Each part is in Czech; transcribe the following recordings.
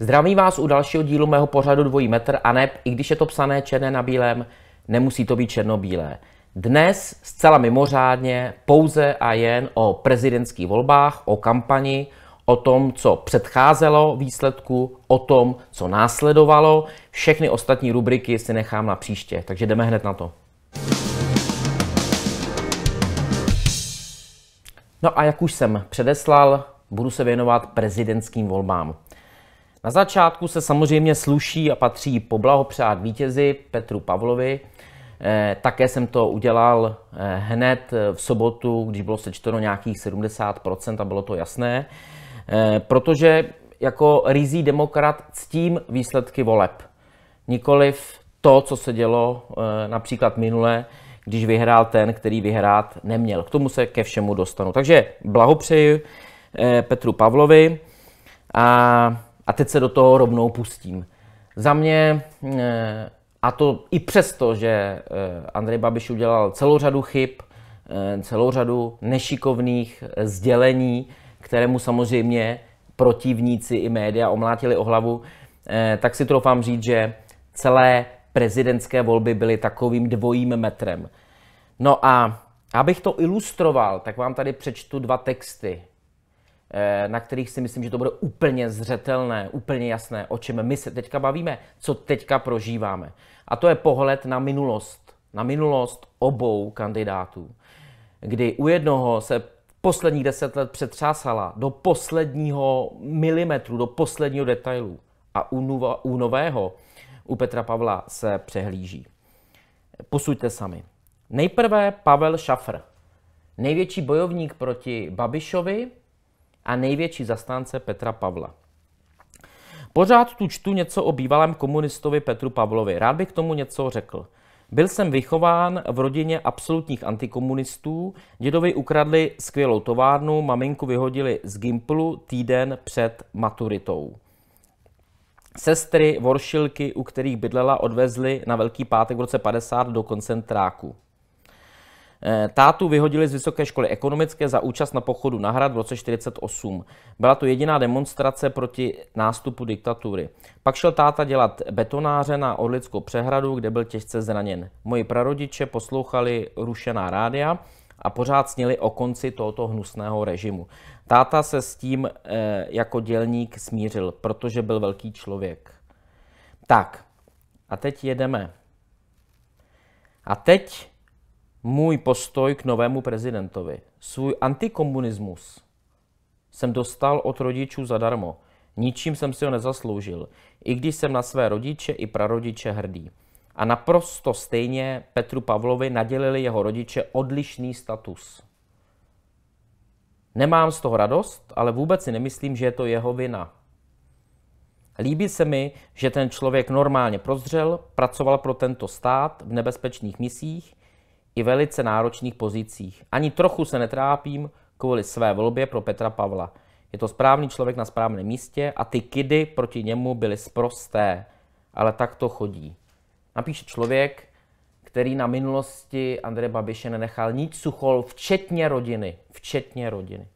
Zdravím vás u dalšího dílu mého pořadu Dvojí metr a ne, i když je to psané černé na bílém, nemusí to být černobílé. Dnes zcela mimořádně pouze a jen o prezidentských volbách, o kampani, o tom, co předcházelo výsledku, o tom, co následovalo. Všechny ostatní rubriky si nechám na příště, takže jdeme hned na to. No a jak už jsem předeslal, budu se věnovat prezidentským volbám. Na začátku se samozřejmě sluší a patří poblahopřát vítězi Petru Pavlovi. Eh, také jsem to udělal eh, hned v sobotu, když bylo sečteno nějakých 70% a bylo to jasné. Eh, protože jako rizí demokrat ctím výsledky voleb. Nikoliv to, co se dělo eh, například minule, když vyhrál ten, který vyhrát neměl. K tomu se ke všemu dostanu. Takže blahopřeji eh, Petru Pavlovi a, a teď se do toho rovnou pustím. Za mě, a to i přesto, že Andrej Babiš udělal celou řadu chyb, celou řadu nešikovných sdělení, kterému samozřejmě protivníci i média omlátili o hlavu, eh, tak si troufám říct, že celé prezidentské volby byly takovým dvojím metrem. No a abych to ilustroval, tak vám tady přečtu dva texty, eh, na kterých si myslím, že to bude úplně zřetelné, úplně jasné, o čem my se teďka bavíme, co teďka prožíváme. A to je pohled na minulost, na minulost obou kandidátů, kdy u jednoho se posledních deset let přetřásala do posledního milimetru, do posledního detailu. A u, nova, u nového, u Petra Pavla, se přehlíží. Posuďte sami. Nejprve Pavel Šafr, největší bojovník proti Babišovi a největší zastánce Petra Pavla. Pořád tu čtu něco o bývalém komunistovi Petru Pavlovi. Rád bych k tomu něco řekl. Byl jsem vychován v rodině absolutních antikomunistů. Dědovi ukradli skvělou továrnu, maminku vyhodili z Gimplu týden před maturitou. Sestry, voršilky, u kterých bydlela, odvezli na Velký pátek v roce 50 do koncentráku. Eh, tátu vyhodili z Vysoké školy ekonomické za účast na pochodu na hrad v roce 1948. Byla to jediná demonstrace proti nástupu diktatury. Pak šel táta dělat betonáře na Orlickou přehradu, kde byl těžce zraněn. Moji prarodiče poslouchali rušená rádia a pořád snili o konci tohoto hnusného režimu. Táta se s tím eh, jako dělník smířil, protože byl velký člověk. Tak, a teď jedeme. A teď můj postoj k novému prezidentovi. Svůj antikomunismus jsem dostal od rodičů zadarmo. Ničím jsem si ho nezasloužil, i když jsem na své rodiče i prarodiče hrdý. A naprosto stejně Petru Pavlovi nadělili jeho rodiče odlišný status. Nemám z toho radost, ale vůbec si nemyslím, že je to jeho vina. Líbí se mi, že ten člověk normálně prozřel, pracoval pro tento stát v nebezpečných misích, i velice náročných pozicích. Ani trochu se netrápím kvůli své volbě pro Petra Pavla. Je to správný člověk na správném místě a ty kidy proti němu byly sprosté, ale tak to chodí. Napíše člověk, který na minulosti Andreje Babiše nenechal nic suchol, včetně rodiny. Včetně rodiny.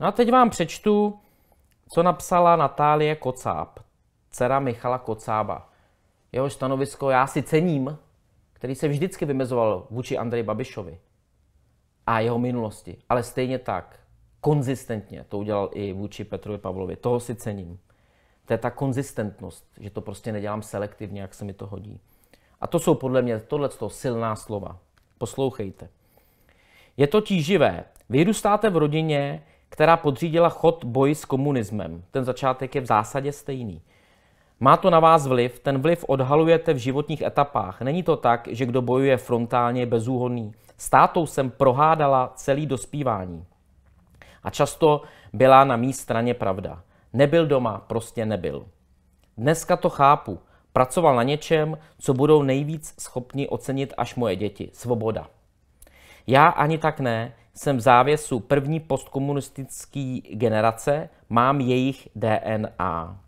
No a teď vám přečtu, co napsala Natálie Kocáb, dcera Michala Kocába. Jeho stanovisko já si cením, který se vždycky vymezoval vůči Andreji Babišovi a jeho minulosti, ale stejně tak konzistentně to udělal i vůči Petrovi Pavlovi. Toho si cením. To je ta konzistentnost, že to prostě nedělám selektivně, jak se mi to hodí. A to jsou podle mě tohle silná slova. Poslouchejte. Je to tíživé. Vyrůstáte v rodině, která podřídila chod boji s komunismem. Ten začátek je v zásadě stejný. Má to na vás vliv, ten vliv odhalujete v životních etapách. Není to tak, že kdo bojuje frontálně bezúhonný. S tátou jsem prohádala celý dospívání. A často byla na mý straně pravda. Nebyl doma, prostě nebyl. Dneska to chápu. Pracoval na něčem, co budou nejvíc schopni ocenit až moje děti. Svoboda. Já ani tak ne, jsem v závěsu první postkomunistický generace, mám jejich DNA.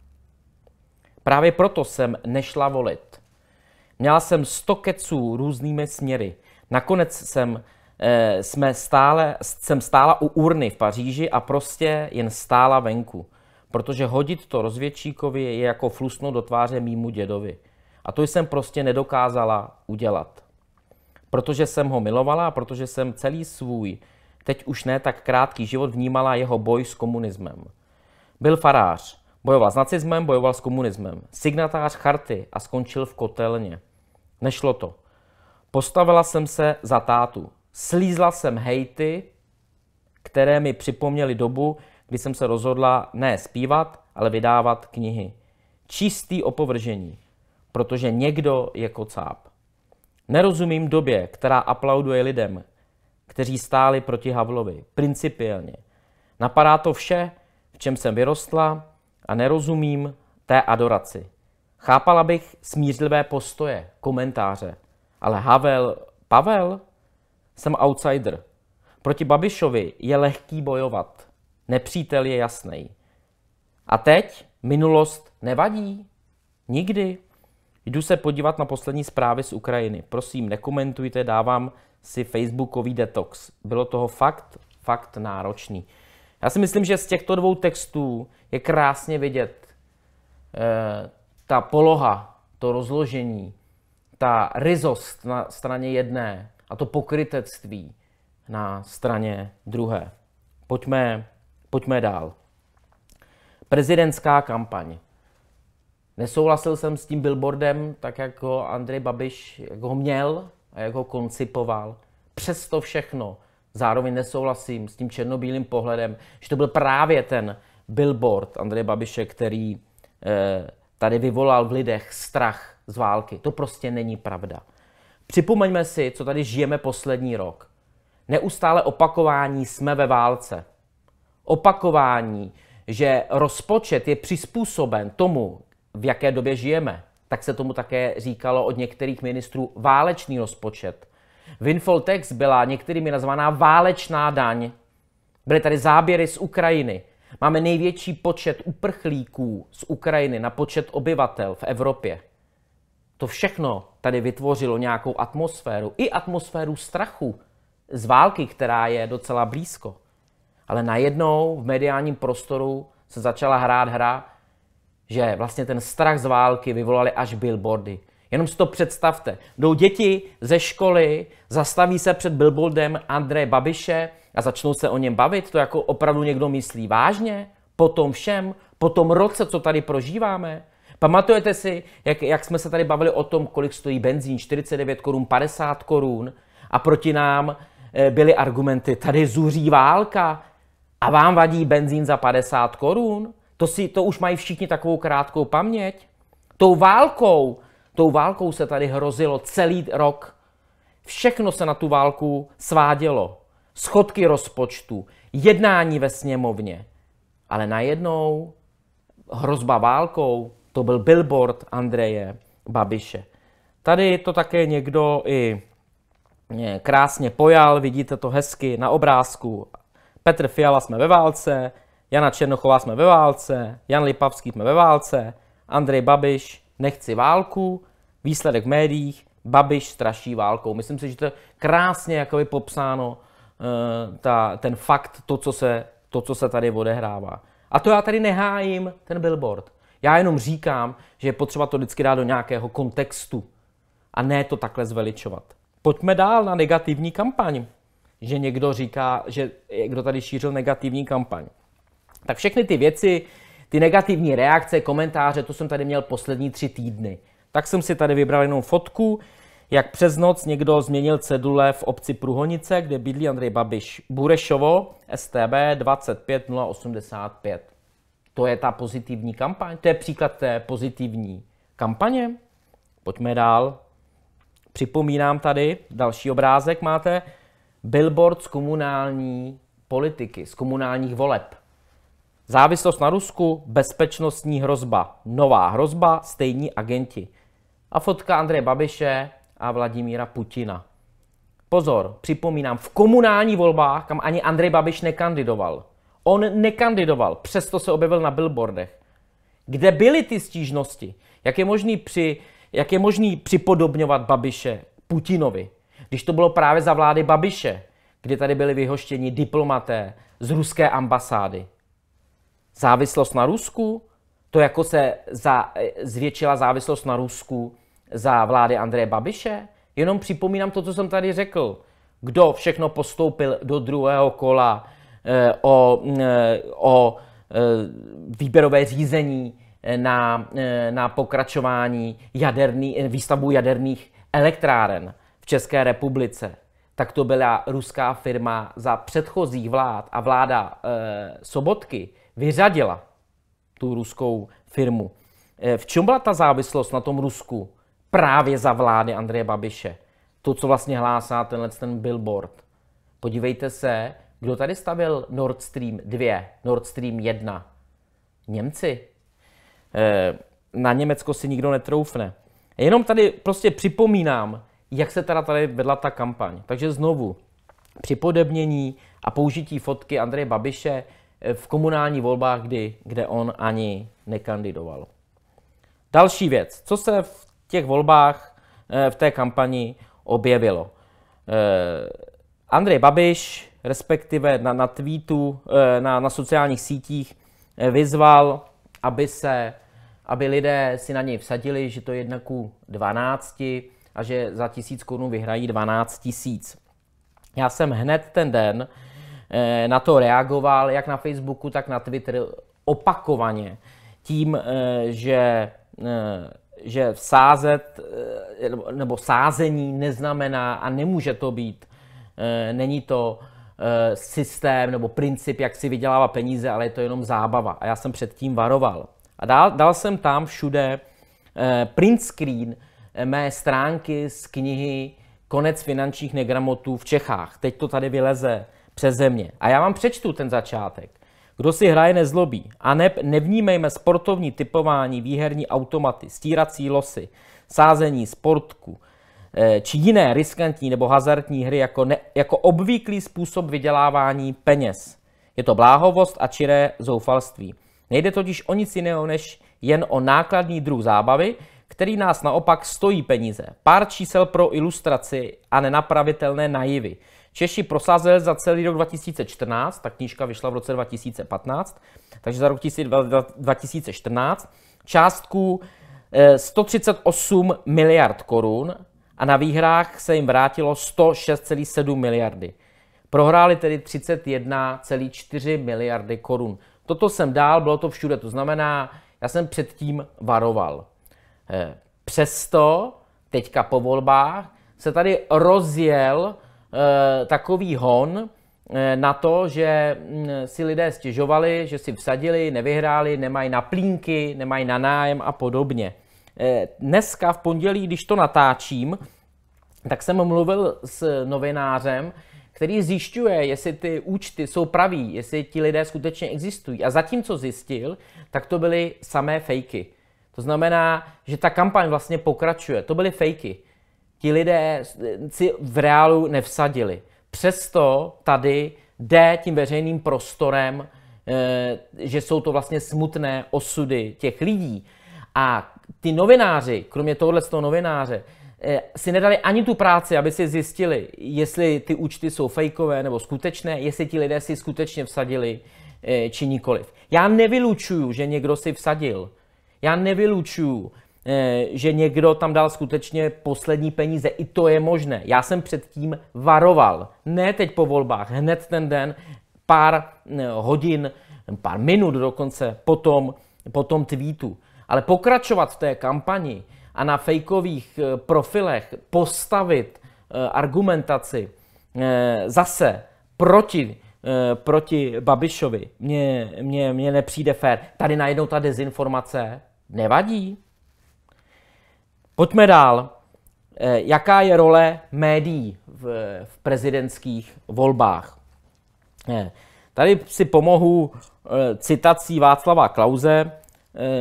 Právě proto jsem nešla volit. Měla jsem sto keců různými směry. Nakonec jsem, eh, jsme stále, jsem stála u urny v Paříži a prostě jen stála venku. Protože hodit to rozvědčíkovi je jako flusnout do tváře mýmu dědovi. A to jsem prostě nedokázala udělat. Protože jsem ho milovala a protože jsem celý svůj, teď už ne tak krátký život vnímala jeho boj s komunismem. Byl farář, Bojoval s nacismem, bojoval s komunismem. Signatář charty a skončil v kotelně. Nešlo to. Postavila jsem se za tátu. Slízla jsem hejty, které mi připomněly dobu, kdy jsem se rozhodla ne zpívat, ale vydávat knihy. Čistý opovržení, protože někdo je kocáp. Nerozumím době, která aplauduje lidem, kteří stáli proti Havlovi. Principiálně. Napadá to vše, v čem jsem vyrostla, a nerozumím té adoraci. Chápala bych smířlivé postoje, komentáře, ale Havel, Pavel, jsem outsider. Proti Babišovi je lehký bojovat. Nepřítel je jasný. A teď minulost nevadí? Nikdy. Jdu se podívat na poslední zprávy z Ukrajiny. Prosím, nekomentujte, dávám si facebookový detox. Bylo toho fakt, fakt náročný. Já si myslím, že z těchto dvou textů je krásně vidět eh, ta poloha, to rozložení, ta ryzost na straně jedné a to pokrytectví na straně druhé. Pojďme, pojďme dál. Prezidentská kampaň. Nesouhlasil jsem s tím billboardem, tak jak ho Andrej Babiš jak ho měl a jak ho koncipoval. Přesto všechno zároveň nesouhlasím s tím černobílým pohledem, že to byl právě ten billboard Andreje Babiše, který eh, tady vyvolal v lidech strach z války. To prostě není pravda. Připomeňme si, co tady žijeme poslední rok. Neustále opakování jsme ve válce. Opakování, že rozpočet je přizpůsoben tomu, v jaké době žijeme. Tak se tomu také říkalo od některých ministrů válečný rozpočet. Winfoltex byla některými nazvaná válečná daň. Byly tady záběry z Ukrajiny. Máme největší počet uprchlíků z Ukrajiny na počet obyvatel v Evropě. To všechno tady vytvořilo nějakou atmosféru, i atmosféru strachu z války, která je docela blízko. Ale najednou v mediálním prostoru se začala hrát hra, že vlastně ten strach z války vyvolali až billboardy. Jenom si to představte. Jdou děti ze školy, zastaví se před billboardem Andreje Babiše, a začnou se o něm bavit, to jako opravdu někdo myslí vážně, po tom všem, po tom roce, co tady prožíváme. Pamatujete si, jak, jak jsme se tady bavili o tom, kolik stojí benzín, 49 korun, 50 korun a proti nám eh, byly argumenty, tady zuří válka a vám vadí benzín za 50 korun? To, si, to už mají všichni takovou krátkou paměť. Tou válkou, tou válkou se tady hrozilo celý rok. Všechno se na tu válku svádělo schodky rozpočtu, jednání ve sněmovně. Ale najednou hrozba válkou, to byl billboard Andreje Babiše. Tady to také někdo i eh, krásně pojal, vidíte to hezky na obrázku. Petr Fiala jsme ve válce, Jana Černochová jsme ve válce, Jan Lipavský jsme ve válce, Andrej Babiš nechci válku, výsledek v médiích, Babiš straší válkou. Myslím si, že to je krásně jakoby popsáno Eh, ta, ten fakt, to co, se, to, co se tady odehrává. A to já tady nehájím ten billboard. Já jenom říkám, že je potřeba to vždycky dát do nějakého kontextu a ne to takhle zveličovat. Pojďme dál na negativní kampaň. Že někdo říká, že někdo tady šířil negativní kampaň. Tak všechny ty věci, ty negativní reakce, komentáře, to jsem tady měl poslední tři týdny. Tak jsem si tady vybral jenom fotku jak přes noc někdo změnil cedule v obci Pruhonice, kde bydlí Andrej Babiš. Burešovo, STB 25085. To je ta pozitivní kampaň? To je příklad té pozitivní kampaně? Pojďme dál. Připomínám tady, další obrázek máte, billboard z komunální politiky, z komunálních voleb. Závislost na Rusku, bezpečnostní hrozba, nová hrozba, stejní agenti. A fotka Andreje Babiše a Vladimíra Putina. Pozor, připomínám, v komunální volbách, kam ani Andrej Babiš nekandidoval. On nekandidoval, přesto se objevil na billboardech. Kde byly ty stížnosti? Jak je možný, při, jak je možný připodobňovat Babiše Putinovi? Když to bylo právě za vlády Babiše, kdy tady byli vyhoštěni diplomaté z ruské ambasády. Závislost na Rusku? To jako se za, e, zvětšila závislost na Rusku za vlády Andreje Babiše? Jenom připomínám to, co jsem tady řekl. Kdo všechno postoupil do druhého kola eh, o, eh, o eh, výběrové řízení eh, na, eh, na pokračování jaderný, eh, výstavbu jaderných elektráren v České republice? tak to byla ruská firma za předchozích vlád a vláda e, Sobotky vyřadila tu ruskou firmu. E, v čem byla ta závislost na tom Rusku? právě za vlády Andreje Babiše. To, co vlastně hlásá tenhle ten billboard. Podívejte se, kdo tady stavil Nord Stream 2, Nord Stream 1? Němci. E, na Německo si nikdo netroufne. Jenom tady prostě připomínám, jak se teda tady vedla ta kampaň. Takže znovu, připodebnění a použití fotky Andreje Babiše eh, v komunální volbách, kdy, kde on ani nekandidoval. Další věc, co se v těch volbách eh, v té kampani objevilo. Eh, Andrej Babiš, respektive na, na tweetu, eh, na, na sociálních sítích, vyzval, aby se aby lidé si na něj vsadili, že to je jedna ku 12 a že za tisíc korun vyhrají 12 tisíc. Já jsem hned ten den na to reagoval, jak na Facebooku, tak na Twitter opakovaně tím, že že sázet eh, nebo sázení neznamená a nemůže to být, eh, není to eh, systém nebo princip, jak si vydělává peníze, ale je to jenom zábava. A já jsem předtím varoval. A dal, dal jsem tam všude print screen mé stránky z knihy Konec finančních negramotů v Čechách. Teď to tady vyleze přeze mě. A já vám přečtu ten začátek. Kdo si hraje, nezlobí. A ne, nevnímejme sportovní typování, výherní automaty, stírací losy, sázení, sportku eh, či jiné riskantní nebo hazardní hry jako, ne, jako obvyklý způsob vydělávání peněz. Je to bláhovost a čiré zoufalství. Nejde totiž o nic jiného než jen o nákladný druh zábavy, který nás naopak stojí peníze. Pár čísel pro ilustraci a nenapravitelné naivy – Češi prosazili za celý rok 2014, ta knížka vyšla v roce 2015, takže za rok 2014 částku 138 eh, miliard korun a na výhrách se jim vrátilo 106,7 miliardy. Prohráli tedy 31,4 miliardy korun. Toto jsem dál, bylo to všude, to znamená, já jsem předtím varoval. Eh, přesto teďka po volbách se tady rozjel Eh, takový hon eh, na to, že mm, si lidé stěžovali, že si vsadili, nevyhráli, nemají na plínky, nemají na nájem a podobně. Eh, dneska v pondělí, když to natáčím, tak jsem mluvil s novinářem, který zjišťuje, jestli ty účty jsou pravý, jestli ti lidé skutečně existují. A zatím, co zjistil, tak to byly samé fejky. To znamená, že ta kampaň vlastně pokračuje. To byly fejky ti lidé si v reálu nevsadili. Přesto tady jde tím veřejným prostorem, eh, že jsou to vlastně smutné osudy těch lidí. A ty novináři, kromě tohohle z toho novináře, eh, si nedali ani tu práci, aby si zjistili, jestli ty účty jsou fejkové nebo skutečné, jestli ti lidé si skutečně vsadili eh, či nikoliv. Já nevylučuju, že někdo si vsadil. Já nevylučuju, Eh, že někdo tam dal skutečně poslední peníze. I to je možné. Já jsem předtím varoval. Ne teď po volbách, hned ten den, pár eh, hodin, pár minut dokonce potom, po tom tweetu. Ale pokračovat v té kampani a na fejkových eh, profilech postavit argumentaci zase proti proti Babišovi. Mně, mně, mně nepřijde fér. Tady najednou ta dezinformace nevadí. Pojďme dál. Eh, jaká je role médií v, v prezidentských volbách? Eh, tady si pomohu eh, citací Václava Klauze,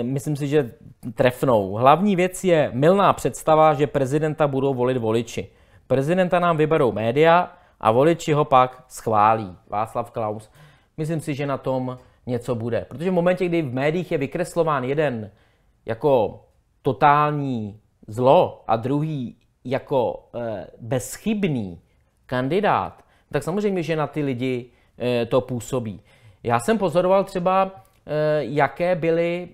myslím si, že trefnou. Hlavní věc je milná představa, že prezidenta budou volit voliči. Prezidenta nám vyberou média a voliči ho pak schválí. Václav Klaus. Myslím si, že na tom něco bude. Protože v momentě, kdy v médiích je vykreslován jeden jako totální zlo a druhý jako eh, bezchybný kandidát, tak samozřejmě, že na ty lidi eh, to působí. Já jsem pozoroval třeba, eh, jaké byly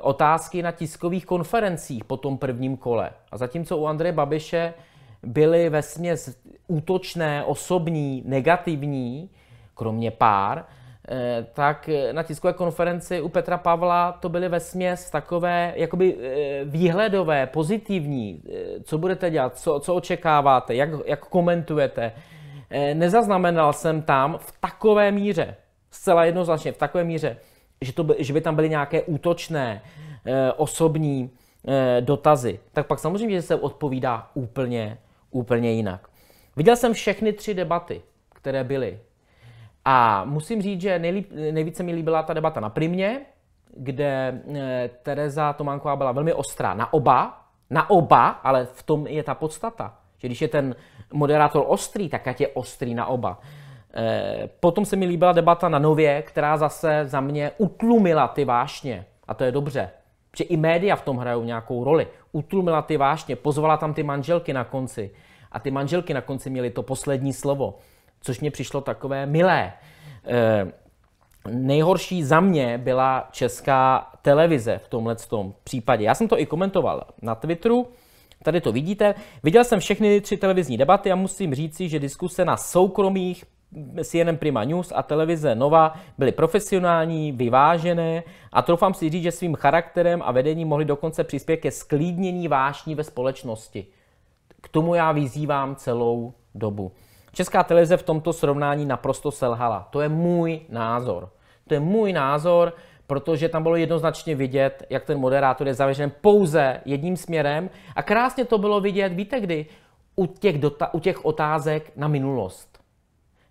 otázky na tiskových konferencích po tom prvním kole. A zatímco u Andreje Babiše byly ve směs útočné, osobní, negativní, kromě pár, Eh, tak eh, na tiskové konferenci u Petra Pavla to byly ve směs takové jakoby eh, výhledové, pozitivní, co budete dělat, co, co očekáváte, jak, jak komentujete. Nezaznamenal jsem tam v takové míře, zcela jednoznačně v takové míře, že, to by, že by tam byly nějaké útočné, osobní dotazy. Tak pak samozřejmě, že se odpovídá úplně, úplně jinak. Viděl jsem všechny tři debaty, které byly a musím říct, že nejlíp, nejvíce mi líbila ta debata na Primě, kde eh, Tereza Tománková byla velmi ostrá na oba, na oba, ale v tom je ta podstata. Že když je ten moderátor ostrý, tak ať je ostrý na oba. Eh, potom se mi líbila debata na Nově, která zase za mě utlumila ty vášně. A to je dobře, že i média v tom hrajou nějakou roli. Utlumila ty vášně, pozvala tam ty manželky na konci. A ty manželky na konci měly to poslední slovo což mě přišlo takové milé. E, nejhorší za mě byla česká televize v tomhle tom případě. Já jsem to i komentoval na Twitteru, tady to vidíte. Viděl jsem všechny tři televizní debaty a musím říci, že diskuse na soukromých CNN Prima News a televize Nova byly profesionální, vyvážené a troufám si říct, že svým charakterem a vedením mohli dokonce přispět ke sklídnění vášní ve společnosti. K tomu já vyzývám celou dobu. Česká televize v tomto srovnání naprosto selhala. To je můj názor. To je můj názor, protože tam bylo jednoznačně vidět, jak ten moderátor je zavěšen pouze jedním směrem a krásně to bylo vidět, víte kdy, u těch, dota- u těch otázek na minulost.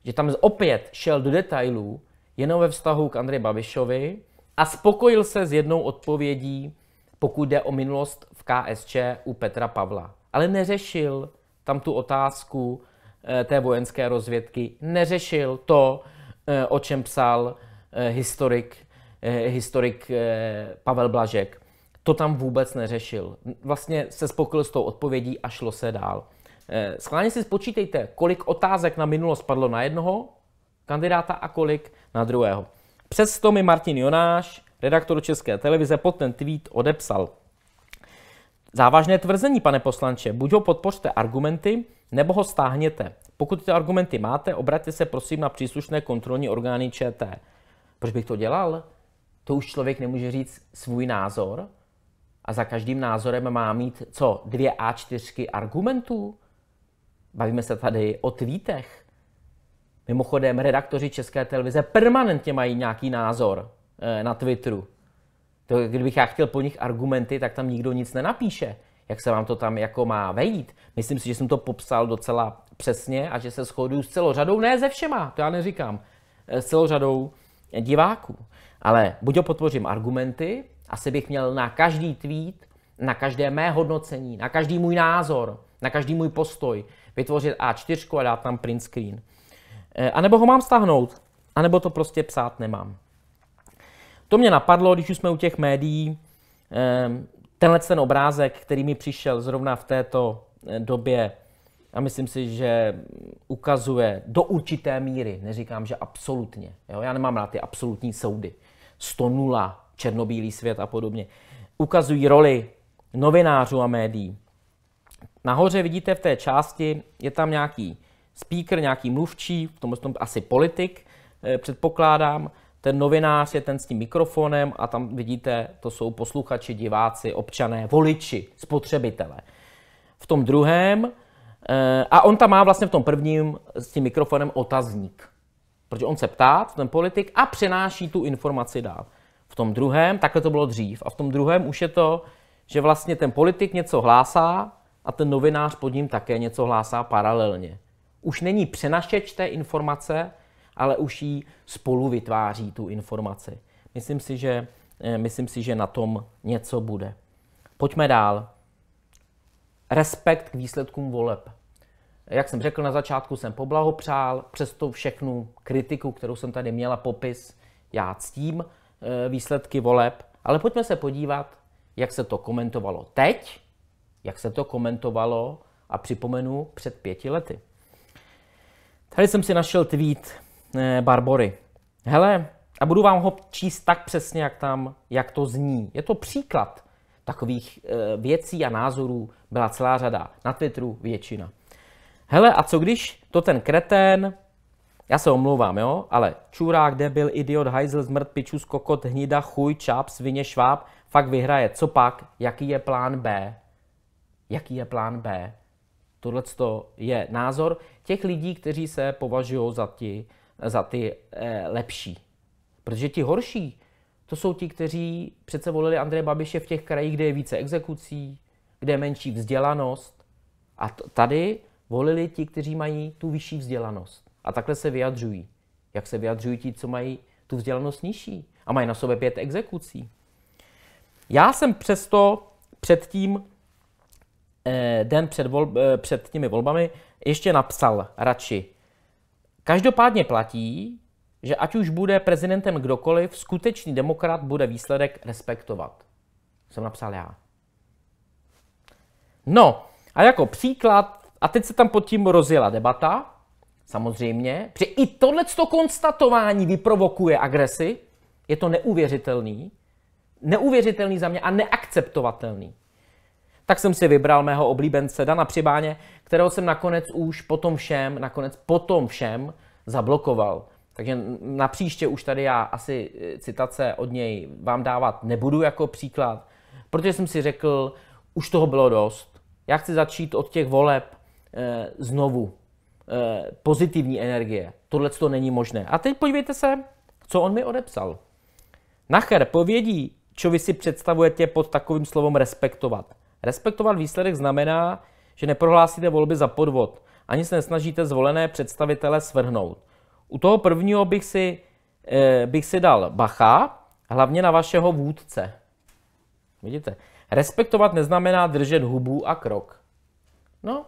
Že tam opět šel do detailů, jenom ve vztahu k Andreji Babišovi a spokojil se s jednou odpovědí, pokud jde o minulost v KSČ u Petra Pavla. Ale neřešil tam tu otázku, Eh, té vojenské rozvědky neřešil to, eh, o čem psal eh, historik, historik Pavel Blažek. To tam vůbec neřešil. Vlastně se spokojil s tou odpovědí a šlo se dál. Schválně si spočítejte, kolik otázek na minulost padlo na jednoho kandidáta a kolik na druhého. Přesto mi Martin Jonáš, redaktor České televize, pod ten tweet odepsal – Závažné tvrzení, pane poslanče, buď ho podpořte argumenty, nebo ho stáhněte. Pokud ty argumenty máte, obraťte se prosím na příslušné kontrolní orgány ČT. Proč bych to dělal? To už člověk nemůže říct svůj názor a za každým názorem má mít co? Dvě A4 argumentů? Bavíme se tady o tweetech. Mimochodem, redaktoři České televize permanentně mají nějaký názor eh, na Twitteru. To, kdybych já chtěl po nich argumenty, tak tam nikdo nic nenapíše, jak se vám to tam jako má vejít. Myslím si, že jsem to popsal docela přesně a že se shoduju s celou řadou, ne ze všema, to já neříkám, eh, s celou řadou eh, diváků. Ale buď ho podpořím argumenty, asi bych měl na každý tweet, na každé mé hodnocení, na každý můj názor, na každý můj postoj vytvořit A4 a dát tam print screen. Eh, a nebo ho mám stáhnout, anebo to prostě psát nemám. To mě napadlo, když už jsme u těch médií, ehm, tenhle ten obrázek, který mi přišel zrovna v této eh, době, a myslím si, že ukazuje do určité míry, neříkám, že absolutně, jo? já nemám rád ty absolutní soudy, 100 nula, černobílý svět a podobně, ukazují roli novinářů a médií. Nahoře vidíte v té části, je tam nějaký speaker, nějaký mluvčí, v tom asi politik, eh, předpokládám, ten novinář je ten s tím mikrofonem a tam vidíte, to jsou posluchači, diváci, občané, voliči, spotřebitele. V tom druhém, eh, a on tam má vlastně v tom prvním s tím mikrofonem otazník. Protože on se ptá, ten politik, a přenáší tu informaci dál. V tom druhém, takhle to bylo dřív, a v tom druhém už je to, že vlastně ten politik něco hlásá a ten novinář pod ním také něco hlásá paralelně. Už není přenašeč té informace, ale už jí spolu vytváří tu informaci. Myslím si, že, eh, myslím si, že na tom něco bude. Pojďme dál. Respekt k výsledkům voleb. Jak jsem řekl na začátku, jsem poblahopřál, přesto všechnu kritiku, kterou jsem tady měla, popis, já ctím eh, výsledky voleb, ale pojďme se podívat, jak se to komentovalo teď, jak se to komentovalo a připomenu před pěti lety. Tady jsem si našel tweet Eh, Barbory. Hele, a budu vám ho číst tak přesně, jak, tam, jak to zní. Je to příklad takových eh, věcí a názorů, byla celá řada. Na Twitteru většina. Hele, a co když to ten kretén, já se omlouvám, jo, ale čurák, debil, idiot, hajzl, zmrt, pičus, kokot, hnida, chuj, čáp, svině, šváb, fakt vyhraje. Co pak? Jaký je plán B? Jaký je plán B? Tohle je názor těch lidí, kteří se považují za ti za ty eh, lepší. Protože ti horší, to jsou ti, kteří přece volili Andreje Babiše v těch krajích, kde je více exekucí, kde je menší vzdělanost. A t- tady volili ti, kteří mají tu vyšší vzdělanost. A takhle se vyjadřují. Jak se vyjadřují ti, co mají tu vzdělanost nižší a mají na sobě pět exekucí. Já jsem přesto předtím, eh, den před, vol, eh, před těmi volbami, ještě napsal radši Každopádně platí, že ať už bude prezidentem kdokoliv, skutečný demokrat bude výsledek respektovat. Jsem napsal já. No, a jako příklad, a teď se tam pod tím rozjela debata, samozřejmě, při i tohleto konstatování vyprovokuje agresi, je to neuvěřitelný, neuvěřitelný za mě a neakceptovatelný tak jsem si vybral mého oblíbence Dana Přibáně, kterého jsem nakonec už potom všem, nakonec potom všem zablokoval. Takže na příště už tady já asi eh, citace od něj vám dávat nebudu jako příklad, protože jsem si řekl, už toho bylo dost. Já chci začít od těch voleb eh, znovu. Eh, pozitivní energie. Tohle to není možné. A teď podívejte se, co on mi odepsal. Nacher povědí, co vy si představujete pod takovým slovem respektovat. Respektovat výsledek znamená, že neprohlásíte volby za podvod, ani se nesnažíte zvolené představitele svrhnout. U toho prvního bych si, eh, bych si dal bacha, hlavně na vašeho vůdce. Vidíte? Respektovat neznamená držet hubu a krok. No,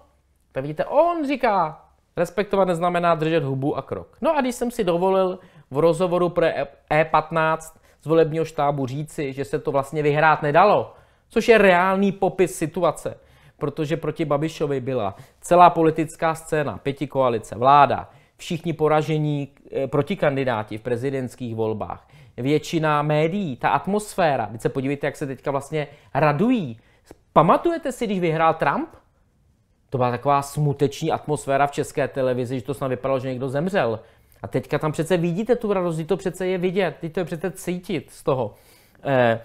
tak vidíte, on říká, respektovat neznamená držet hubu a krok. No a když jsem si dovolil v rozhovoru pro E15 e z volebního štábu říci, že se to vlastně vyhrát nedalo, což je reálný popis situace, protože proti Babišovi byla celá politická scéna, pěti koalice, vláda, všichni poražení eh, kandidáti v prezidentských volbách, většina médií, ta atmosféra. Teď se podívejte, jak se teďka vlastně radují. Pamatujete si, když vyhrál Trump? To byla taková smuteční atmosféra v české televizi, že to snad vypadalo, že někdo zemřel. A teďka tam přece vidíte tu radost, to přece je vidět, to je přece cítit z toho. Eh,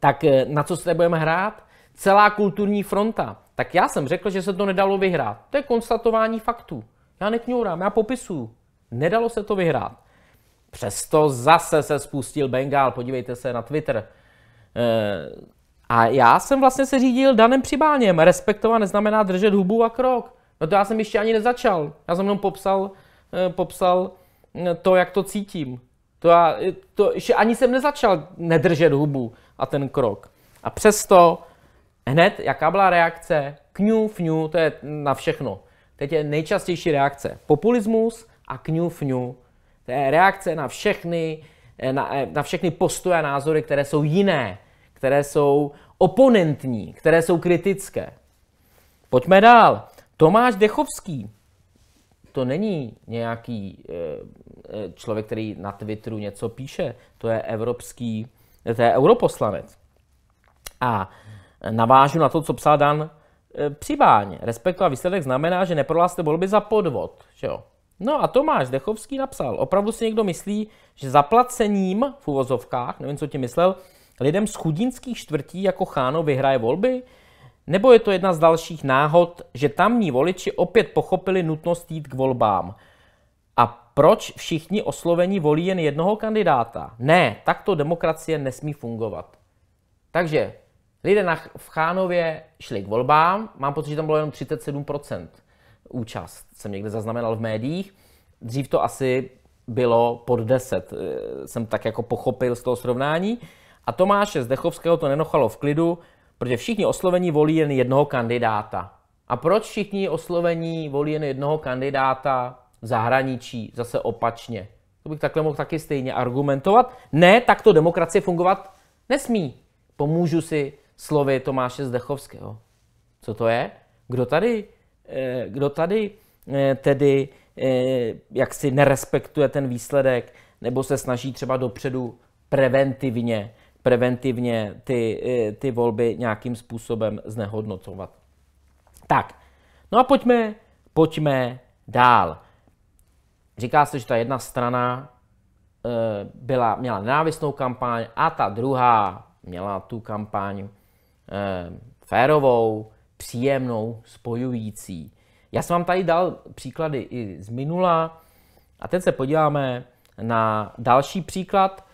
tak eh, na co se budeme hrát? Celá kulturní fronta. Tak já jsem řekl, že se to nedalo vyhrát. To je konstatování faktů. Já nekňourám, já popisuju. Nedalo se to vyhrát. Přesto zase se spustil Bengál, podívejte se na Twitter. Eh, a já jsem vlastně se řídil daným Přibáněm. Respektovat neznamená držet hubu a krok. No to já jsem ještě ani nezačal. Já jsem jenom popsal, eh, popsal to, jak to cítím. To, já, to ještě ani jsem nezačal nedržet hubu a ten krok. A přesto hned, jaká byla reakce? Kňu, fňu, to je na všechno. Teď je nejčastější reakce populismus a kňu, fňu. To je reakce na všechny, eh, na, eh, na všechny postoje a názory, které jsou jiné, které jsou oponentní, které jsou kritické. Pojďme dál. Tomáš Dechovský. To není nějaký eh, člověk, který na Twitteru něco píše. To je evropský to je europoslanec. A navážu na to, co psal Dan e, Přibáň. a výsledek znamená, že neprohlásíte volby za podvod. Že jo? No a Tomáš Dechovský napsal, opravdu si někdo myslí, že zaplacením v uvozovkách, nevím, co ti myslel, lidem z chudinských čtvrtí jako Cháno vyhraje volby? Nebo je to jedna z dalších náhod, že tamní voliči opět pochopili nutnost jít k volbám? proč všichni oslovení volí jen jednoho kandidáta? Ne, takto demokracie nesmí fungovat. Takže lidé na, v Chánově šli k volbám, mám pocit, že tam bylo jenom 37% účast, jsem někde zaznamenal v médiích. Dřív to asi bylo pod 10, eh, jsem tak jako pochopil z toho srovnání. A Tomáše Zdechovského to nenochalo v klidu, protože všichni oslovení volí jen jednoho kandidáta. A proč všichni oslovení volí jen jednoho kandidáta? zahraničí, zase opačně. To bych takhle mohl taky stejně argumentovat. Ne, tak to demokracie fungovat nesmí. Pomůžu si slovy Tomáše Zdechovského. Co to je? Kdo tady, eh, kdo tady eh, tedy eh, jak si nerespektuje ten výsledek, nebo se snaží třeba dopředu preventivně, preventivně ty, ty volby nějakým způsobem znehodnocovat. Tak, no a pojďme, pojďme dál. Říká se, že ta jedna strana eh, byla, měla nenávistnou kampaň a ta druhá měla tu kampaň eh, férovou, příjemnou, spojující. Já jsem vám tady dal příklady i z minula a teď se podíváme na další příklad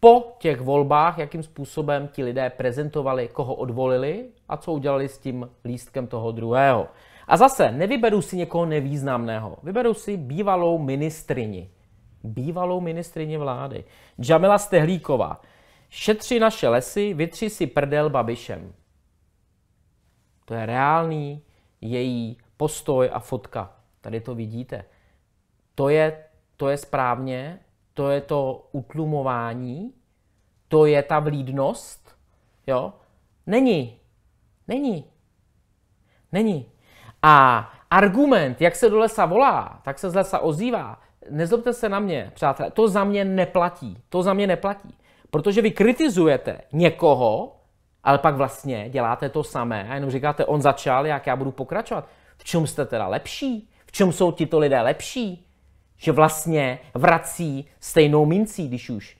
po těch volbách, jakým způsobem ti lidé prezentovali, koho odvolili a co udělali s tím lístkem toho druhého. A zase, nevyberu si někoho nevýznamného. Vyberu si bývalou ministrini. Bývalou ministrini vlády. Jamila Stehlíková. Šetři naše lesy, vytři si prdel babišem. To je reálný její postoj a fotka. Tady to vidíte. To je, to je správně, to je to utlumování, to je ta vlídnost, jo? Není. Není. Není. A argument, jak se do lesa volá, tak se z lesa ozývá, nezlobte se na mě, přátelé, to za mě neplatí. To za mě neplatí. Protože vy kritizujete někoho, ale pak vlastně děláte to samé a jenom říkáte, on začal, jak já budu pokračovat. V čem jste teda lepší? V čem jsou tito lidé lepší? Že vlastně vrací stejnou mincí, když už.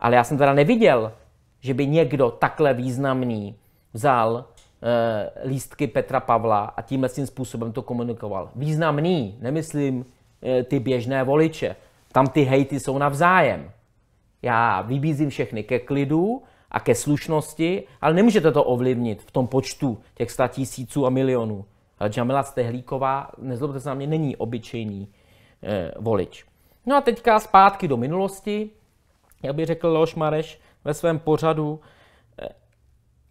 Ale já jsem teda neviděl, že by někdo takhle významný vzal Eh, lístky Petra Pavla a tímhle tím způsobem to komunikoval. Významný, nemyslím eh, ty běžné voliče. Tam ty hejty jsou navzájem. Já vybízím všechny ke klidu a ke slušnosti, ale nemůžete to ovlivnit v tom počtu těch sta tisíců a milionů. Ale Jamila Stehlíková, nezlobte se na mě, není obyčejný eh, volič. No a teďka zpátky do minulosti, jak by řekl Leoš Mareš ve svém pořadu. Eh,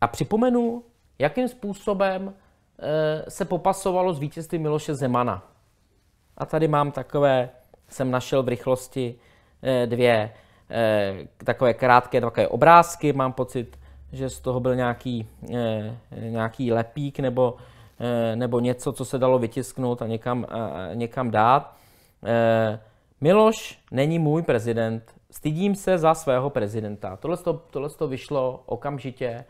a připomenu, jakým způsobem eh, se popasovalo s vítězství Miloše Zemana. A tady mám takové, jsem našel v rychlosti eh, dvě eh, takové krátké takové obrázky. Mám pocit, že z toho byl nějaký, nějaký lepík nebo, nebo něco, co se dalo vytisknout a někam, a někam dát. Miloš není můj prezident, stydím se za svého prezidenta. Tohle to, tohle to vyšlo okamžitě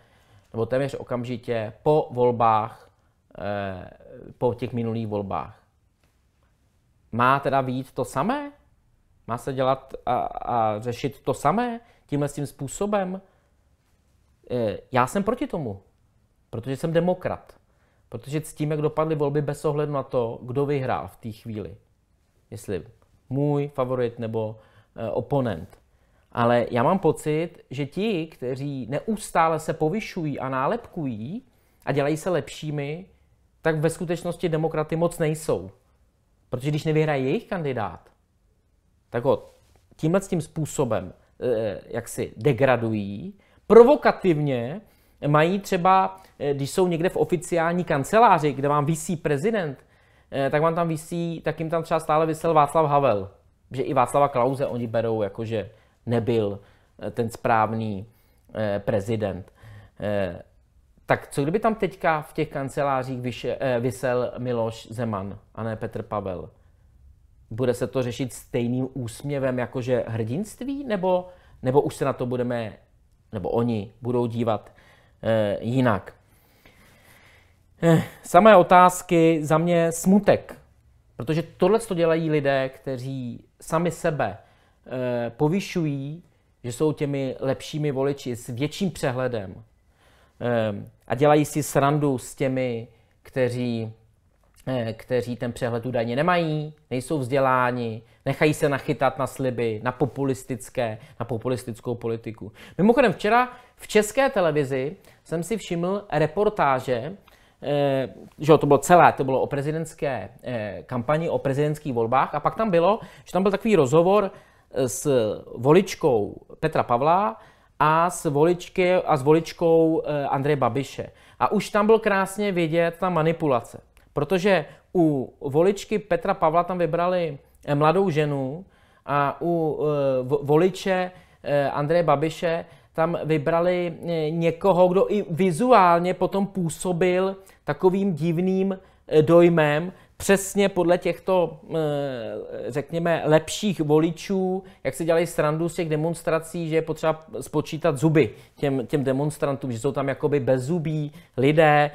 nebo téměř okamžitě po volbách, eh, po těch minulých volbách. Má teda být to samé? Má se dělat a, a řešit to samé tímhle tím způsobem? Eh, já jsem proti tomu, protože jsem demokrat. Protože s tím, jak dopadly volby bez ohledu na to, kdo vyhrál v té chvíli. Jestli můj favorit nebo eh, oponent. Ale já mám pocit, že ti, kteří neustále se povyšují a nálepkují a dělají se lepšími, tak ve skutečnosti demokraty moc nejsou. Protože když nevyhraje jejich kandidát, tak ho tímhle tím způsobem eh, jak si degradují, provokativně mají třeba, eh, když jsou někde v oficiální kanceláři, kde vám visí prezident, eh, tak vám tam visí, tak jim tam třeba stále vysel Václav Havel. Že i Václava Klauze oni berou jakože nebyl eh, ten správný eh, prezident. Eh, tak co kdyby tam teďka v těch kancelářích vysel Miloš Zeman a ne Petr Pavel? Bude se to řešit stejným úsměvem jakože hrdinství, nebo, nebo už se na to budeme, nebo oni budou dívat eh, jinak? Eh, samé otázky, za mě smutek, protože tohle to dělají lidé, kteří sami sebe Eh, povyšují, že jsou těmi lepšími voliči s větším přehledem eh, a dělají si srandu s těmi, kteří, eh, kteří ten přehled údajně nemají, nejsou vzděláni, nechají se nachytat na sliby, na populistické, na populistickou politiku. Mimochodem včera v české televizi jsem si všiml reportáže, že to bylo celé, to bylo o prezidentské kampani, o prezidentských volbách a pak tam bylo, že tam byl takový rozhovor s voličkou Petra Pavla a s, voličky, a s voličkou eh, Andreje Babiše. A už tam byl krásně vidět ta manipulace, protože u voličky Petra Pavla tam vybrali eh, mladou ženu a u eh, voliče Andreje Babiše tam vybrali někoho, kdo i vizuálně potom působil takovým divným dojmem, přesně podle těchto, eh, řekněme, lepších voličů, jak se dělají srandu z těch demonstrací, že je potřeba spočítat zuby těm, těm demonstrantům, že jsou tam jakoby bezubí lidé,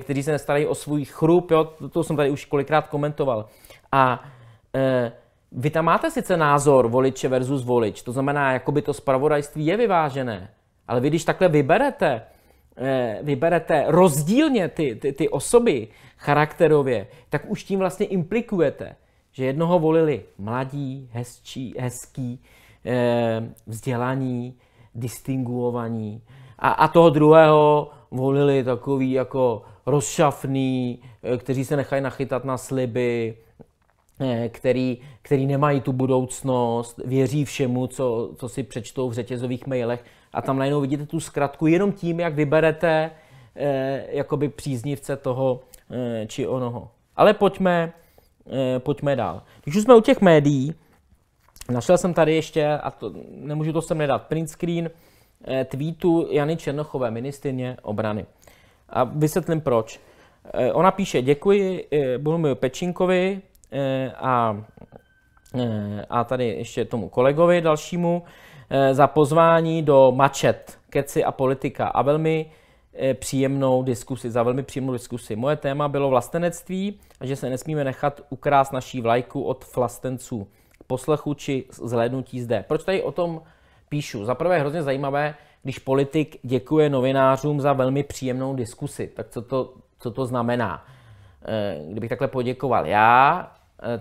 kteří se nestarají o svůj chrup, jo? to jsem tady už kolikrát komentoval. A e, vy tam máte sice názor voliče versus volič, to znamená, jakoby to spravodajství je vyvážené, ale vy když takhle vyberete, Eh, vyberete rozdílně ty, ty, ty osoby charakterově, tak už tím vlastně implikujete, že jednoho volili mladí, hezčí, hezký, eh, vzdělaní, distinguovaní a, a toho druhého volili takový jako rozšafný, eh, kteří se nechají nachytat na sliby, který, který nemají tu budoucnost, věří všemu, co, co si přečtou v řetězových mailech a tam najednou vidíte tu zkratku jenom tím, jak vyberete eh, jakoby příznivce toho eh, či onoho. Ale pojďme, eh, pojďme dál. Když už jsme u těch médií, našel jsem tady ještě, a to, nemůžu to sem nedat, print screen eh, tweetu Jany Černochové, ministrině obrany. A vysvětlím proč. Eh, ona píše, děkuji eh, Bohumilu Pečinkovi eh, a, eh, a tady ještě tomu kolegovi dalšímu, Eh, za pozvání do Mačet, Keci a politika a velmi eh, příjemnou diskusi, za velmi příjemnou diskusi. Moje téma bylo vlastenectví a že se nesmíme nechat ukrást naší vlajku od vlastenců poslechu či zhlédnutí zde. Proč tady o tom píšu? Za prvé je hrozně zajímavé, když politik děkuje novinářům za velmi příjemnou diskusi. Tak co to, co to znamená? Eh, kdybych takhle poděkoval já,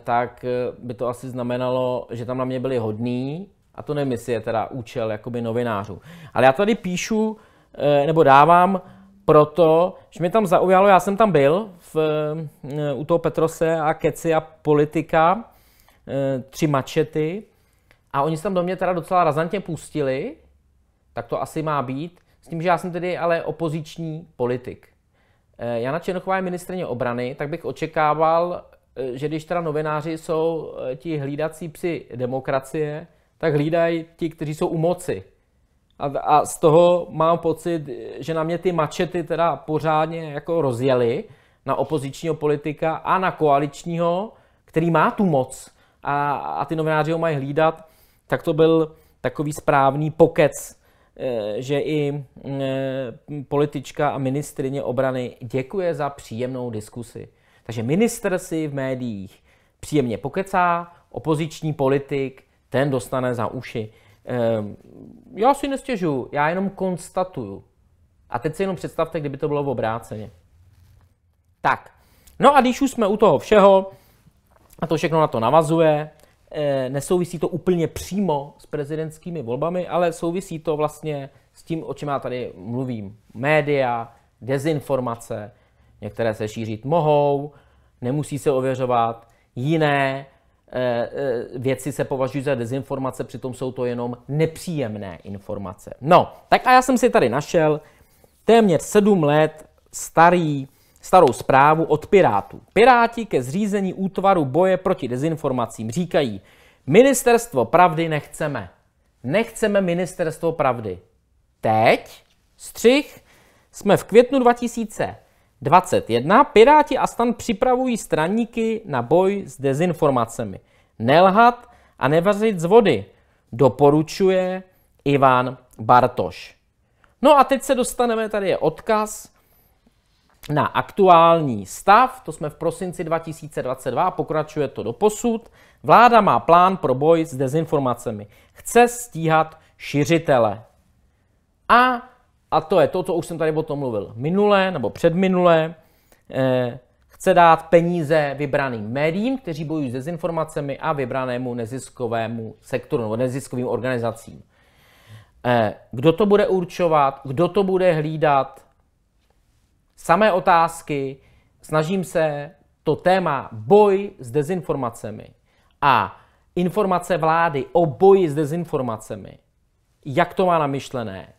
tak by to asi znamenalo, že tam na mě byli hodní, a to nevím, jestli je teda účel jakoby novinářů. Ale já tady píšu, eh, nebo dávám proto, že mě tam zaujalo, já jsem tam byl v, eh, u toho Petrose a Keci a Politika, eh, tři mačety, a oni se tam do mě teda docela razantně pustili, tak to asi má být, s tím, že já jsem tedy ale opoziční politik. Jana Černochová je ministrně obrany, tak bych očekával, že když teda novináři jsou ti hlídací psi demokracie, tak hlídají ti, kteří jsou u moci. A, a z toho mám pocit, že na mě ty mačety teda pořádně jako rozjeli na opozičního politika a na koaličního, který má tu moc a, a ty novináři ho mají hlídat, tak to byl takový správný pokec, eh, že i eh, politička a ministrině obrany děkuje za příjemnou diskusi. Takže minister si v médiích příjemně pokecá, opoziční politik ten dostane za uši. Ehm, já si nestěžuju, já jenom konstatuju. A teď si jenom představte, kdyby to bylo v obráceně. Tak, no a když už jsme u toho všeho, a to všechno na to navazuje, eh, nesouvisí to úplně přímo s prezidentskými volbami, ale souvisí to vlastně s tím, o čem já tady mluvím. Média, dezinformace, některé se šířit mohou, nemusí se ověřovat, jiné Eh, eh, věci se považují za dezinformace, přitom jsou to jenom nepříjemné informace. No, tak a já jsem si tady našel téměř sedm let starý, starou zprávu od Pirátů. Piráti ke zřízení útvaru boje proti dezinformacím říkají, ministerstvo pravdy nechceme. Nechceme ministerstvo pravdy. Teď, střih, jsme v květnu 2000. 21. Piráti a stan připravují straníky na boj s dezinformacemi. Nelhat a nevařit z vody, doporučuje Ivan Bartoš. No a teď se dostaneme, tady je odkaz na aktuální stav, to jsme v prosinci 2022, pokračuje to do posud. Vláda má plán pro boj s dezinformacemi. Chce stíhat šiřitele. A a to je to, co už jsem tady o tom mluvil minule nebo předminule. Eh, chce dát peníze vybraným médiím, kteří bojují s dezinformacemi a vybranému neziskovému sektoru nebo neziskovým organizacím. Eh, kdo to bude určovat, kdo to bude hlídat, samé otázky. Snažím se to téma boj s dezinformacemi a informace vlády o boji s dezinformacemi, jak to má namyšlené,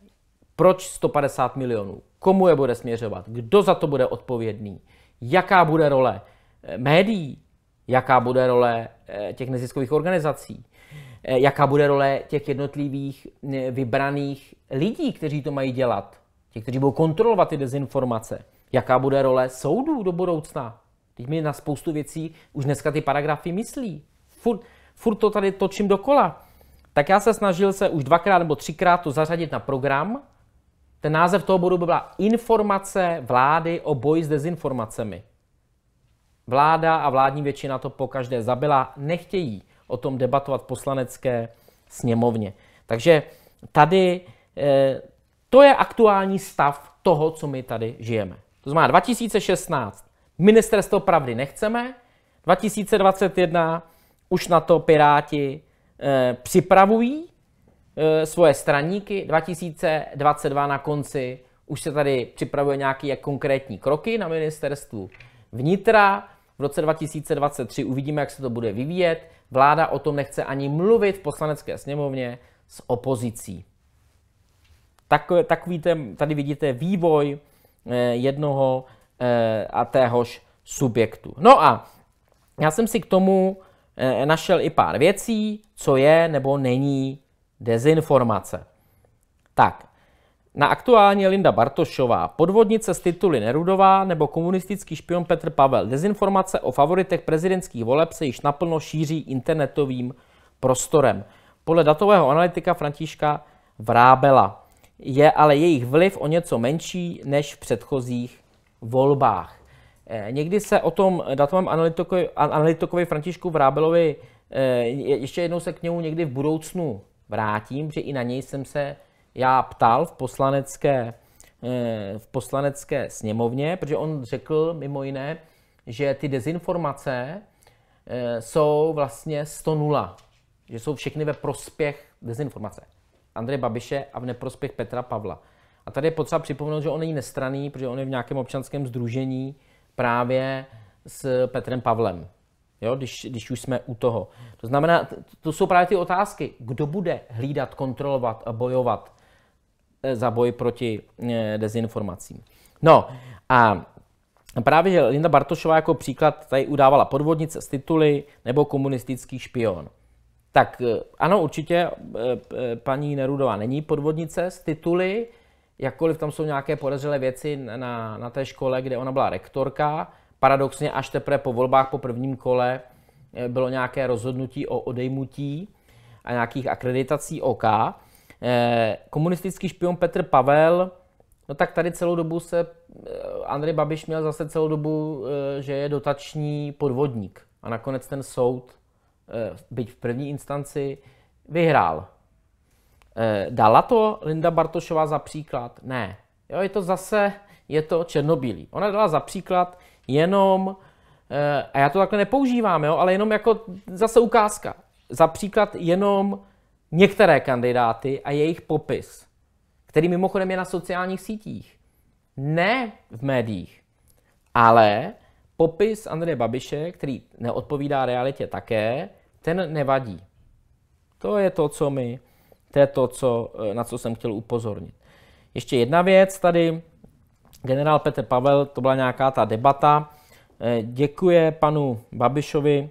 proč 150 milionů? Komu je bude směřovat? Kdo za to bude odpovědný? Jaká bude role eh, médií? Jaká bude role eh, těch neziskových organizací? Eh, jaká bude role těch jednotlivých vybraných lidí, kteří to mají dělat? Těch, kteří budou kontrolovat ty dezinformace? Jaká bude role soudů do budoucna? Teď mi na spoustu věcí už dneska ty paragrafy myslí. Furt, furt to tady točím dokola. Tak já se snažil se už dvakrát nebo třikrát to zařadit na program, ten název toho bodu by byla Informace vlády o boji s dezinformacemi. Vláda a vládní většina to po každé zabila, nechtějí o tom debatovat poslanecké sněmovně. Takže tady eh, to je aktuální stav toho, co my tady žijeme. To znamená 2016 ministerstvo pravdy nechceme, 2021 už na to Piráti e, připravují Eh, svoje straníky. 2022 na konci už se tady připravuje nějaké konkrétní kroky na ministerstvu vnitra. V roce 2023 uvidíme, jak se to bude vyvíjet. Vláda o tom nechce ani mluvit v poslanecké sněmovně s opozicí. Takový, takový tady vidíte vývoj eh, jednoho eh, a téhož subjektu. No a já jsem si k tomu našel i pár věcí, co je nebo není dezinformace. Tak, na aktuálně Linda Bartošová, podvodnice z tituly Nerudová nebo komunistický špion Petr Pavel. Dezinformace o favoritech prezidentských voleb se již naplno šíří internetovým prostorem. Podle datového analytika Františka Vrábela je ale jejich vliv o něco menší než v předchozích volbách. Eh, někdy se o tom datovém analytikovi, analytikovi Františku Vrábelovi eh, ještě jednou se k němu někdy v budoucnu vrátím, že i na něj jsem se já ptal v poslanecké, eh, v poslanecké sněmovně, protože on řekl mimo jiné, že ty dezinformace eh, jsou vlastně 100 nula, že jsou všechny ve prospěch dezinformace Andrej Babiše a v neprospěch Petra Pavla. A tady je potřeba připomenout, že on není nestraný, protože on je v nějakém občanském združení právě s Petrem Pavlem jo, když, když už jsme u toho. To znamená, to jsou právě ty otázky, kdo bude hlídat, kontrolovat a bojovat eh, za boj proti eh, dezinformacím. No a právě že Linda Bartošová jako příklad tady udávala podvodnice z tituly nebo komunistický špion. Tak eh, ano, určitě paní Nerudová není podvodnice z tituly, jakkoliv tam jsou nějaké podezřelé věci na, na té škole, kde ona byla rektorka, paradoxně až teprve po volbách po prvním kole eh, bylo nějaké rozhodnutí o odejmutí a nějakých akreditací OK. Eh, komunistický špion Petr Pavel, no tak tady celou dobu se eh, Andrej Babiš měl zase celou dobu, že je dotační podvodník. A nakonec ten soud, byť v první instanci, vyhrál. Dala to Linda Bartošová za příklad? Ne. Jo, je to zase, je to černobílý. Ona dala za příklad jenom, eh, a já to takhle nepoužívám, jo, ale jenom jako zase ukázka, za příklad jenom některé kandidáty a jejich popis, který mimochodem je na sociálních sítích, ne v médiích, ale popis Andreje Babiše, který neodpovídá realitě také, ten nevadí. To je to, co mi, to je to, co, eh, na co jsem chtěl upozornit. Ještě jedna věc tady, generál Petr Pavel, to byla nějaká ta debata, eh, děkuje panu Babišovi,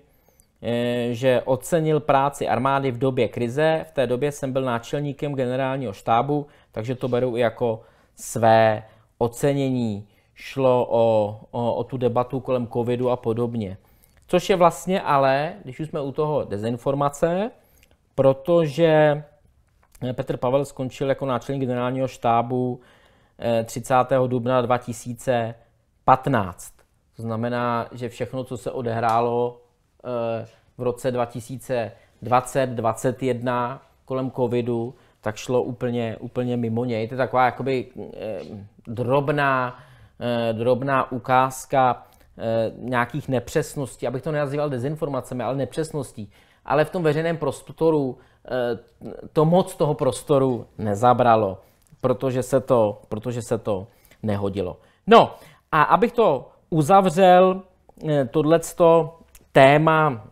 eh, že ocenil práci armády v době krize. V té době jsem byl náčelníkem generálního štábu, takže to beru i jako své ocenění. Šlo o, o, o tu debatu kolem covidu a podobně. Což je vlastně ale, když už jsme u toho dezinformace, protože Petr Pavel skončil jako náčelník generálního štábu 30. Eh, dubna 2015. To znamená, že všechno, co se odehrálo eh, v roce 2020, 2021 kolem covidu, tak šlo úplně, úplně mimo něj. To je taková jakoby eh, drobná, drobná ukázka nějakých nepřesností, abych to nenazýval dezinformacemi, ale nepřesností. Ale v tom veřejném prostoru to moc toho prostoru nezabralo protože se to, protože se to nehodilo. No a abych to uzavřel, eh, tohleto téma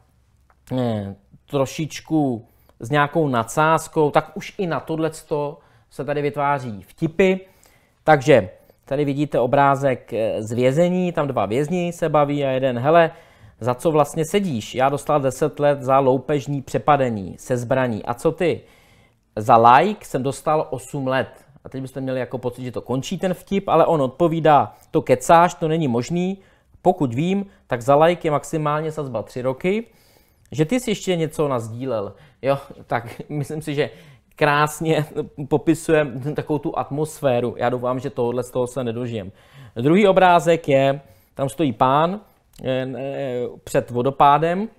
eh, trošičku s nějakou nadsázkou, tak už i na tohleto se tady vytváří vtipy. Takže tady vidíte obrázek eh, z vězení, tam dva vězni se baví a jeden, hele, za co vlastně sedíš? Já dostal 10 let za loupežní přepadení se zbraní. A co ty? Za like jsem dostal 8 let a teď byste měli jako pocit, že to končí ten vtip, ale on odpovídá, to kecáš, to není možný, pokud vím, tak za like je maximálně sazba tři roky, že ty jsi ještě něco nazdílel. Jo, tak myslím si, že krásně popisuje takovou tu atmosféru. Já doufám, že tohle z toho se nedožijem. Druhý obrázek je, tam stojí pán eh, eh, před vodopádem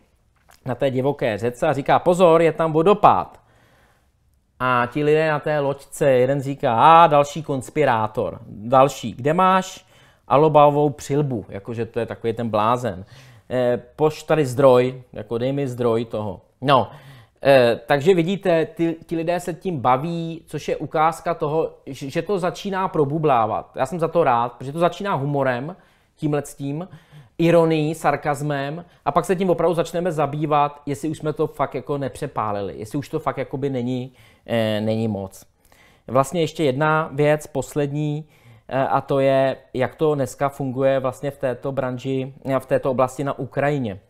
na té divoké řece a říká, pozor, je tam vodopád. A ti lidé na té loďce, jeden říká, a další konspirátor, další, kde máš Alobalovou přilbu, jakože to je takový ten blázen. E, poš tady zdroj, jako dej mi zdroj toho. No, e, takže vidíte, ty, ti lidé se tím baví, což je ukázka toho, že to začíná probublávat. Já jsem za to rád, protože to začíná humorem, tímhle s tím ironií, sarkazmem a pak se tím opravdu začneme zabývat, jestli už jsme to fakt jako nepřepálili, jestli už to fakt jakoby není, eh, není moc. Vlastně ještě jedna věc, poslední, eh, a to je, jak to dneska funguje vlastně v této branži, eh, v této oblasti na Ukrajině.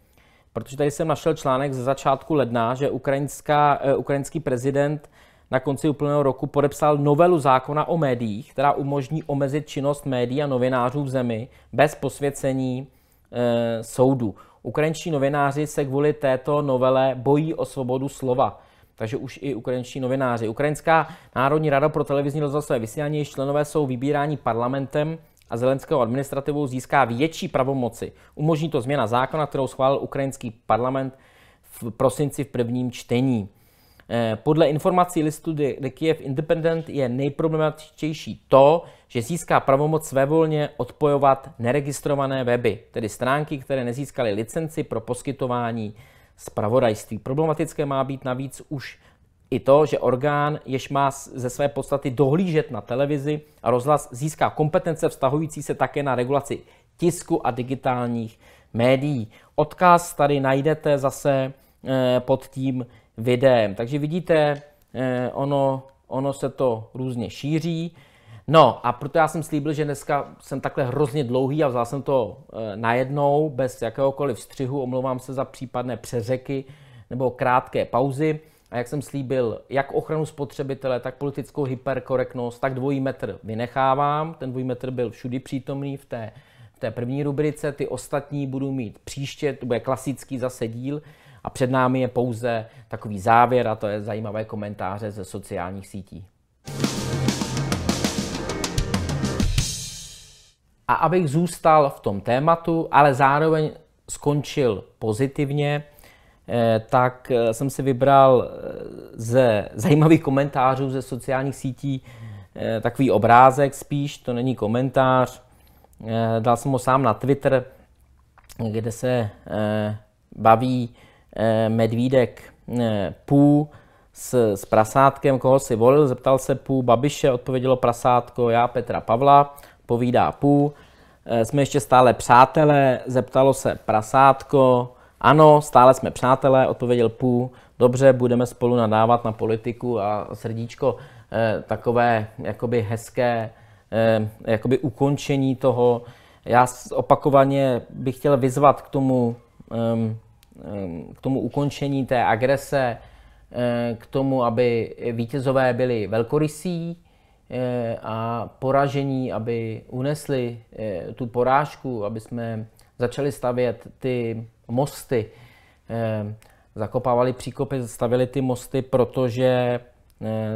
Protože tady jsem našel článek ze začátku ledna, že ukrajinská, eh, ukrajinský prezident na konci úplného roku podepsal novelu zákona o médiích, která umožní omezit činnost médií a novinářů v zemi bez posvěcení e, soudu. Ukrajinští novináři se kvůli této novele bojí o svobodu slova. Takže už i ukrajinští novináři. Ukrajinská Národní rada pro televizní rozhlasové vysílání, jejich členové jsou vybíráni parlamentem a Zelenského administrativou získá větší pravomoci. Umožní to změna zákona, kterou schválil ukrajinský parlament v prosinci v prvním čtení. Eh, podle informací listu The Kiev Independent je nejproblematičtější to, že získá pravomoc svévolně odpojovat neregistrované weby, tedy stránky, které nezískaly licenci pro poskytování zpravodajství. Problematické má být navíc už i to, že orgán, jež má ze své podstaty dohlížet na televizi a rozhlas, získá kompetence vztahující se také na regulaci tisku a digitálních médií. Odkaz tady najdete zase eh, pod tím videem. Takže vidíte, eh, ono, ono se to různě šíří. No a proto já jsem slíbil, že dneska jsem takhle hrozně dlouhý a vzal jsem to eh, najednou, bez jakéhokoliv střihu, omlouvám se za případné přeřeky nebo krátké pauzy. A jak jsem slíbil, jak ochranu spotřebitele, tak politickou hyperkorektnost, tak dvojí metr vynechávám. Ten dvojí metr byl všudy přítomný v té, v té první rubrice, ty ostatní budu mít příště, to bude klasický zase díl. A před námi je pouze takový závěr a to je zajímavé komentáře ze sociálních sítí. A abych zůstal v tom tématu, ale zároveň skončil pozitivně, eh, tak eh, jsem si vybral eh, ze zajímavých komentářů ze sociálních sítí takový obrázek spíš, to není komentář. Dal jsem ho sám na Twitter, kde se baví Eh, medvídek eh, Pů s, s prasátkem, koho si volil, zeptal se Pů Babiše, odpovědělo prasátko, já Petra Pavla, povídá Pů, eh, jsme ještě stále přátelé, zeptalo se prasátko, ano, stále jsme přátelé, odpověděl Pů, dobře, budeme spolu nadávat na politiku a srdíčko, takové jakoby hezké jakoby ukončení toho. Já opakovaně bych chtěl vyzvat k tomu ehm, Ehm, k tomu ukončení té agrese, ehm, k tomu, aby vítězové byli velkorysí ehm, a poražení, aby unesli tu porážku, aby jsme začali stavět ty mosty, zakopávali příkopy, stavili ty mosty, protože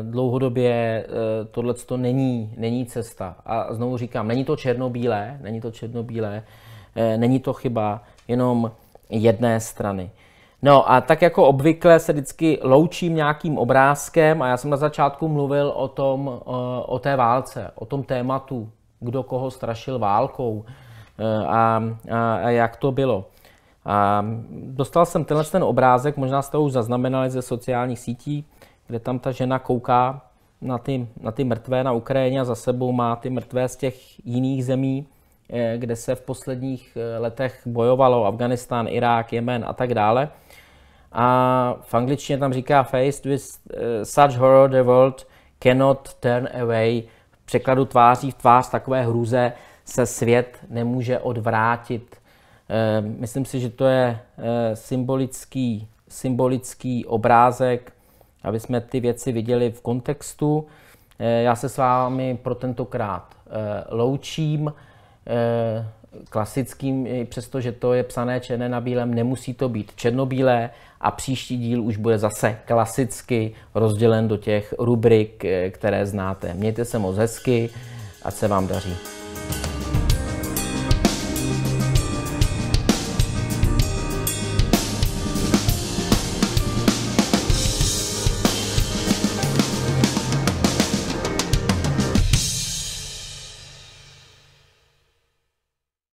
dlouhodobě tohle to není, není cesta. A znovu říkám, není to černobílé, není to černobílé, není to chyba, jenom jedné strany. No a tak jako obvykle se vždycky loučím nějakým obrázkem a já jsem na začátku mluvil o, tom, o té válce, o tom tématu, kdo koho strašil válkou e, a, a, a jak to bylo. A dostal jsem tenhle ten obrázek, možná jste ho už zaznamenali ze sociálních sítí, kde tam ta žena kouká na ty, na ty mrtvé na Ukrajině a za sebou má ty mrtvé z těch jiných zemí. Eh, kde se v posledních eh, letech bojovalo Afganistán, Irák, Jemen a tak dále. A v angličtině tam říká Faced with eh, such horror the world cannot turn away. V překladu tváří v tvář takové hruze se svět nemůže odvrátit. Myslím si, že to je symbolický, symbolický obrázek, aby jsme ty věci viděli v kontextu. Já se s vámi pro tentokrát loučím. Eh, klasickým, přestože to je psané černé na bílém, nemusí to být černobílé a příští díl už bude zase klasicky rozdělen do těch rubrik, eh, které znáte. Mějte se moc hezky, a se vám daří.